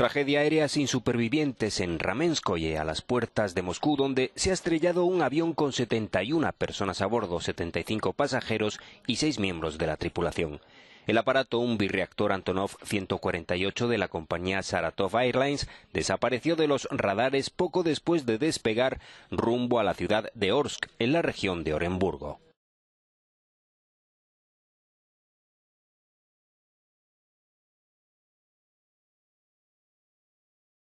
Tragedia aérea sin supervivientes en Ramenskoye, a las puertas de Moscú, donde se ha estrellado un avión con 71 personas a bordo, 75 pasajeros y 6 miembros de la tripulación. El aparato, un birreactor Antonov 148 de la compañía Saratov Airlines, desapareció de los radares poco después de despegar rumbo a la ciudad de Orsk, en la región de Orenburgo.